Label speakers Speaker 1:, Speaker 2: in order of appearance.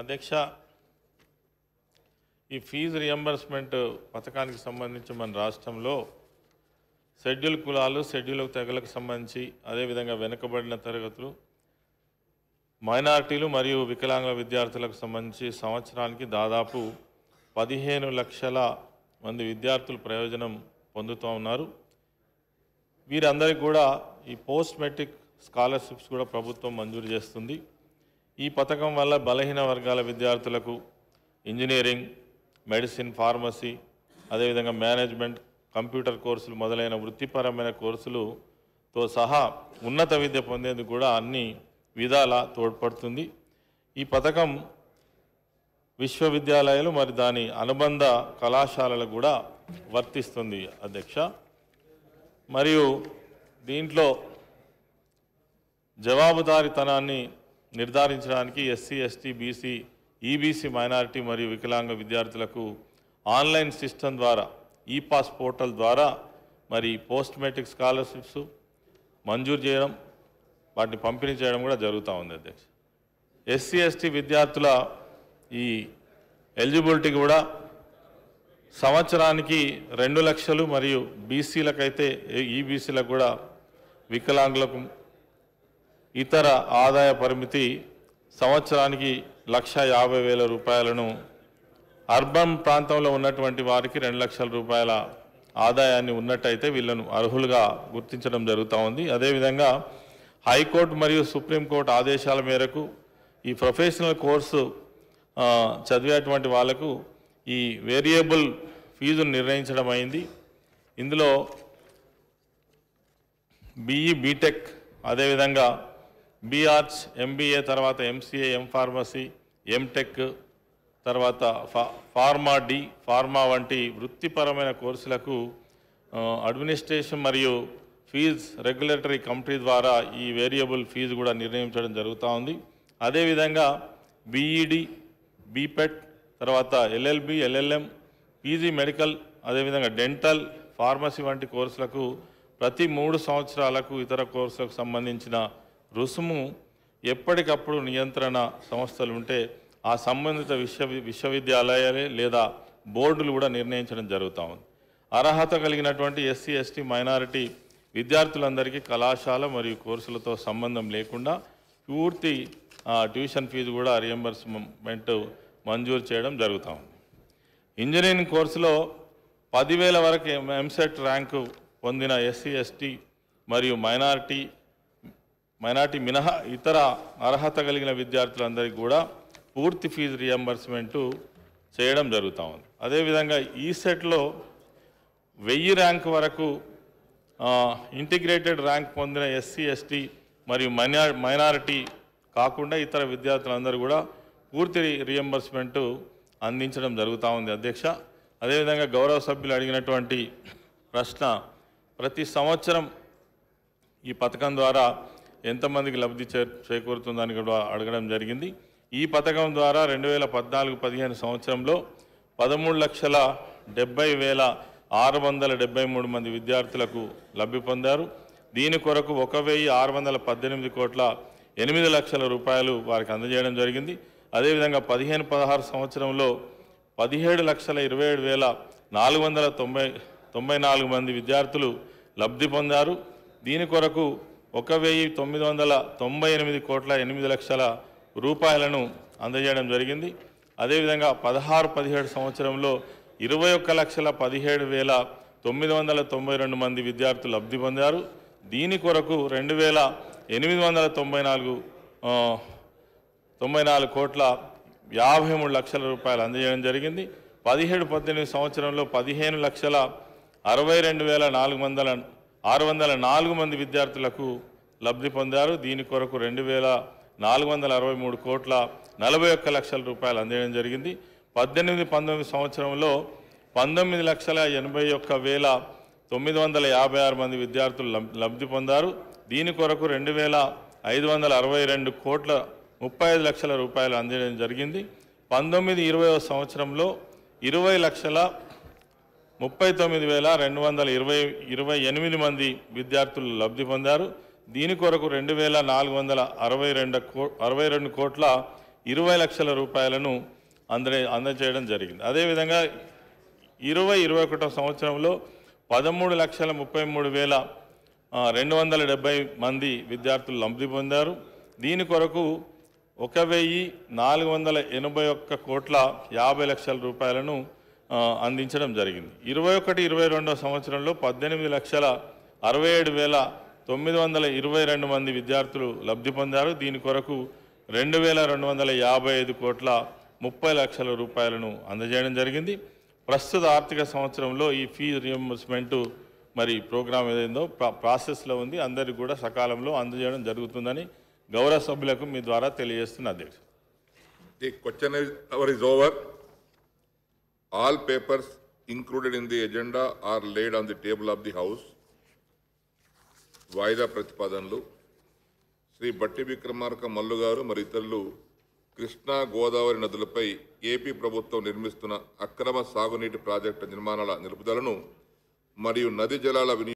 Speaker 1: అధ్యక్ష ఈ fee reimbursement పథకానికి సంబంధించి మన రాష్ట్రంలో షెడ్యూల్ కులాలు షెడ్యూల్ తెగలకు సంబంధించి అదేవిధంగా వెనుకబడిన తరగతులు మైనార్టీలు మరియు వికలాంగుల విద్యార్థులకు సంబంధించి సంవత్సరానికి దాదాపు పదిహేను లక్షల మంది విద్యార్థులు ప్రయోజనం పొందుతూ ఉన్నారు వీరందరికీ కూడా ఈ పోస్ట్ మెట్రిక్ స్కాలర్షిప్స్ కూడా ప్రభుత్వం మంజూరు చేస్తుంది ఈ పథకం వల్ల బలహీన వర్గాల విద్యార్థులకు ఇంజనీరింగ్ మెడిసిన్ ఫార్మసీ అదేవిధంగా మేనేజ్మెంట్ కంప్యూటర్ కోర్సులు మొదలైన వృత్తిపరమైన కోర్సులుతో సహా ఉన్నత విద్య పొందేందుకు కూడా అన్ని విధాలా తోడ్పడుతుంది ఈ పథకం విశ్వవిద్యాలయాలు మరి దాని అనుబంధ కళాశాలలు కూడా వర్తిస్తుంది అధ్యక్ష మరియు దీంట్లో జవాబుదారితనాన్ని నిర్ధారించడానికి SC ST BC EBC minority మరియు వికలాంగ విద్యార్థులకు ఆన్లైన్ సిస్టమ్ ద్వారా ఈ పాస్ పోర్టల్ ద్వారా మరి పోస్ట్ మెట్రిక్ స్కాలర్షిప్స్ మంజూరు చేయడం వాటిని పంపిణీ చేయడం కూడా జరుగుతూ ఉంది అధ్యక్ష ఎస్సీ ఎస్టీ విద్యార్థుల ఈ ఎలిజిబిలిటీ కూడా సంవత్సరానికి రెండు లక్షలు మరియు బీసీలకైతే ఈబీసీలకు కూడా వికలాంగులకు ఇతర ఆదాయ పరిమితి సంవత్సరానికి లక్ష యాభై వేల రూపాయలను అర్బన్ ప్రాంతంలో ఉన్నటువంటి వారికి రెండు లక్షల రూపాయల ఆదాయాన్ని ఉన్నట్టయితే వీళ్ళను అర్హులుగా గుర్తించడం జరుగుతూ ఉంది అదేవిధంగా హైకోర్టు మరియు సుప్రీంకోర్టు ఆదేశాల మేరకు ఈ ప్రొఫెషనల్ కోర్సు చదివేటువంటి వాళ్లకు ఈ వేరియబుల్ ఫీజును నిర్ణయించడం అయింది ఇందులో బీఈ బీటెక్ అదేవిధంగా బీఆర్చ్ ఎంబీఏ తర్వాత ఎంసీఏ ఎం ఫార్మసీ ఎంటెక్ తర్వాత ఫా ఫార్మా డి ఫార్మా వంటి వృత్తిపరమైన కోర్సులకు అడ్మినిస్ట్రేషన్ మరియు ఫీజ్ రెగ్యులేటరీ కమిటీ ద్వారా ఈ వేరియబుల్ ఫీజు కూడా నిర్ణయించడం జరుగుతూ ఉంది అదేవిధంగా బీఈడి బీపెట్ e తర్వాత ఎల్ఎల్బి ఎల్ఎల్ఎం పీజీ మెడికల్ అదేవిధంగా డెంటల్ ఫార్మసీ వంటి కోర్సులకు ప్రతి మూడు సంవత్సరాలకు ఇతర కోర్సులకు సంబంధించిన రుసుము ఎప్పటికప్పుడు నియంత్రణ సంస్థలు ఉంటే ఆ సంబంధిత విశ్వ విశ్వవిద్యాలయాలే లేదా బోర్డులు కూడా నిర్ణయించడం జరుగుతూ ఉంది అర్హత కలిగినటువంటి ఎస్సీ ఎస్టీ మైనారిటీ విద్యార్థులందరికీ కళాశాల మరియు కోర్సులతో సంబంధం లేకుండా పూర్తి ట్యూషన్ ఫీజు కూడా రియంబర్స్మెంట్ మంజూరు చేయడం జరుగుతూ ఉంది ఇంజనీరింగ్ కోర్సులో పదివేల వరకు ఎంసెట్ ర్యాంకు పొందిన ఎస్సీ ఎస్టీ మరియు మైనారిటీ మైనార్టీ మినహా ఇతర అర్హత కలిగిన విద్యార్థులందరికీ కూడా పూర్తి ఫీజు రియంబర్స్మెంటు చేయడం జరుగుతూ ఉంది అదేవిధంగా ఈ సెట్లో వెయ్యి ర్యాంక్ వరకు ఇంటిగ్రేటెడ్ ర్యాంక్ పొందిన ఎస్సీ ఎస్టీ మరియు మైనా మైనారిటీ కాకుండా ఇతర విద్యార్థులందరూ కూడా పూర్తి రియంబర్స్మెంటు అందించడం జరుగుతూ ఉంది అధ్యక్ష అదేవిధంగా గౌరవ సభ్యులు అడిగినటువంటి ప్రశ్న ప్రతి సంవత్సరం ఈ పథకం ద్వారా ఎంతమందికి లబ్ధి చే చేకూరుతుందని కూడా అడగడం జరిగింది ఈ పథకం ద్వారా రెండు వేల పద్నాలుగు పదిహేను సంవత్సరంలో పదమూడు లక్షల డెబ్బై వేల ఆరు వందల డెబ్బై మూడు మంది విద్యార్థులకు లబ్ధి పొందారు దీని కొరకు ఒక వెయ్యి ఆరు వందల పద్దెనిమిది కోట్ల ఎనిమిది లక్షల రూపాయలు వారికి అందజేయడం జరిగింది అదేవిధంగా పదిహేను పదహారు సంవత్సరంలో పదిహేడు లక్షల ఇరవై ఏడు వేల నాలుగు వందల తొంభై తొంభై నాలుగు మంది విద్యార్థులు లబ్ధి పొందారు దీని కొరకు ఒక వెయ్యి తొమ్మిది వందల తొంభై ఎనిమిది కోట్ల ఎనిమిది లక్షల రూపాయలను అందజేయడం జరిగింది అదేవిధంగా పదహారు పదిహేడు సంవత్సరంలో ఇరవై ఒక్క లక్షల పదిహేడు వేల తొమ్మిది వందల తొంభై రెండు మంది విద్యార్థులు లబ్ధి పొందారు దీని కొరకు రెండు వేల ఎనిమిది వందల తొంభై నాలుగు తొంభై నాలుగు కోట్ల యాభై మూడు లక్షల రూపాయలు అందజేయడం జరిగింది పదిహేడు పద్దెనిమిది సంవత్సరంలో పదిహేను లక్షల అరవై రెండు వేల నాలుగు వందల ఆరు వందల నాలుగు మంది విద్యార్థులకు లబ్ధి పొందారు దీని కొరకు రెండు వేల నాలుగు వందల అరవై మూడు కోట్ల నలభై ఒక్క లక్షల రూపాయలు అందజేయడం జరిగింది పద్దెనిమిది పంతొమ్మిది సంవత్సరంలో పంతొమ్మిది లక్షల ఎనభై ఒక్క వేల తొమ్మిది వందల యాభై ఆరు మంది విద్యార్థులు లబ్ధి పొందారు దీని కొరకు రెండు వేల ఐదు వందల అరవై రెండు కోట్ల ముప్పై ఐదు లక్షల రూపాయలు అందజేయడం జరిగింది పంతొమ్మిది ఇరవై సంవత్సరంలో ఇరవై లక్షల ముప్పై తొమ్మిది వేల రెండు వందల ఇరవై ఇరవై ఎనిమిది మంది విద్యార్థులు లబ్ధి పొందారు దీని కొరకు రెండు వేల నాలుగు వందల అరవై రెండు కో అరవై రెండు కోట్ల ఇరవై లక్షల రూపాయలను అందరే అందజేయడం జరిగింది అదేవిధంగా ఇరవై ఇరవై ఒకటో సంవత్సరంలో పదమూడు లక్షల ముప్పై మూడు వేల రెండు వందల డెబ్బై మంది విద్యార్థులు లబ్ధి పొందారు దీని కొరకు ఒక వెయ్యి నాలుగు వందల ఎనభై ఒక్క కోట్ల యాభై లక్షల రూపాయలను అందించడం జరిగింది ఇరవై ఒకటి ఇరవై రెండో సంవత్సరంలో పద్దెనిమిది లక్షల అరవై ఏడు వేల తొమ్మిది వందల ఇరవై రెండు మంది విద్యార్థులు లబ్ధి పొందారు దీని కొరకు రెండు వేల రెండు వందల యాభై ఐదు కోట్ల ముప్పై లక్షల రూపాయలను అందజేయడం జరిగింది ప్రస్తుత ఆర్థిక సంవత్సరంలో ఈ ఫీ రియంబర్స్మెంటు మరి ప్రోగ్రాం ఏదైందో ప్రాసెస్లో ఉంది అందరికీ కూడా సకాలంలో అందజేయడం జరుగుతుందని గౌరవ సభ్యులకు మీ ద్వారా తెలియజేస్తున్న అధ్యక్ష over all papers included in the agenda are laid on the table of the house వాయిదా ప్రతిపాదనలు శ్రీ బట్టి విక్రమార్క మల్లు గారు మరి ఇతరులు కృష్ణా గోదావరి నదులపై ఏపీ ప్రభుత్వం నిర్మిస్తున్న అక్రమ సాగునీటి ప్రాజెక్టు నిర్మాణాల నిలుపుదలను మరియు నది జలాల వినియోగ